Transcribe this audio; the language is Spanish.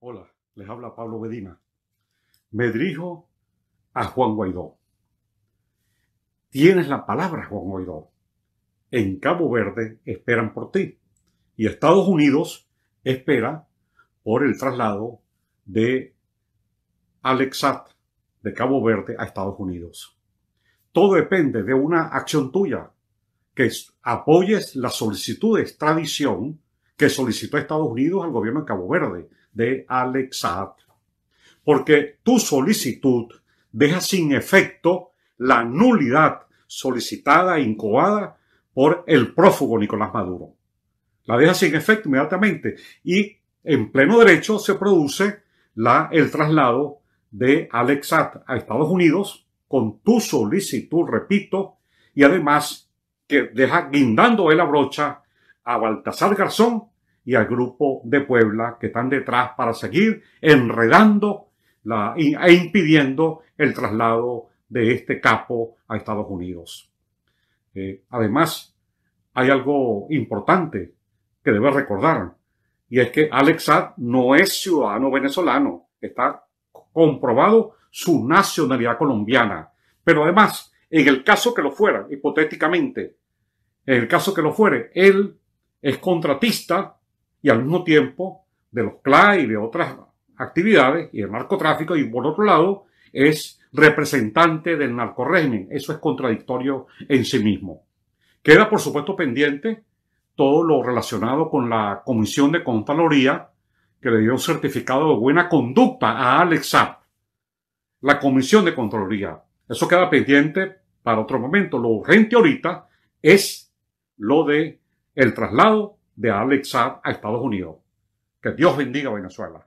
Hola, les habla Pablo Medina. Me dirijo a Juan Guaidó. Tienes la palabra, Juan Guaidó. En Cabo Verde esperan por ti. Y Estados Unidos espera por el traslado de Alexat de Cabo Verde a Estados Unidos. Todo depende de una acción tuya, que apoyes la solicitud de extradición que solicitó Estados Unidos al gobierno de Cabo Verde de Alexad porque tu solicitud deja sin efecto la nulidad solicitada e incoada por el prófugo Nicolás Maduro. La deja sin efecto inmediatamente y en pleno derecho se produce la, el traslado de Alexat a Estados Unidos con tu solicitud, repito, y además que deja guindando de la brocha a Baltasar Garzón y al grupo de Puebla que están detrás para seguir enredando e impidiendo el traslado de este capo a Estados Unidos. Eh, además, hay algo importante que debe recordar, y es que Alex no es ciudadano venezolano, está comprobado su nacionalidad colombiana. Pero además, en el caso que lo fuera, hipotéticamente, en el caso que lo fuere, él es contratista y al mismo tiempo de los CLA y de otras actividades y del narcotráfico y por otro lado es representante del narcorégimen. Eso es contradictorio en sí mismo. Queda por supuesto pendiente todo lo relacionado con la Comisión de Contraloría que le dio un certificado de buena conducta a Alex La Comisión de Contraloría. Eso queda pendiente para otro momento. Lo urgente ahorita es lo de el traslado de Alex a Estados Unidos. Que Dios bendiga Venezuela.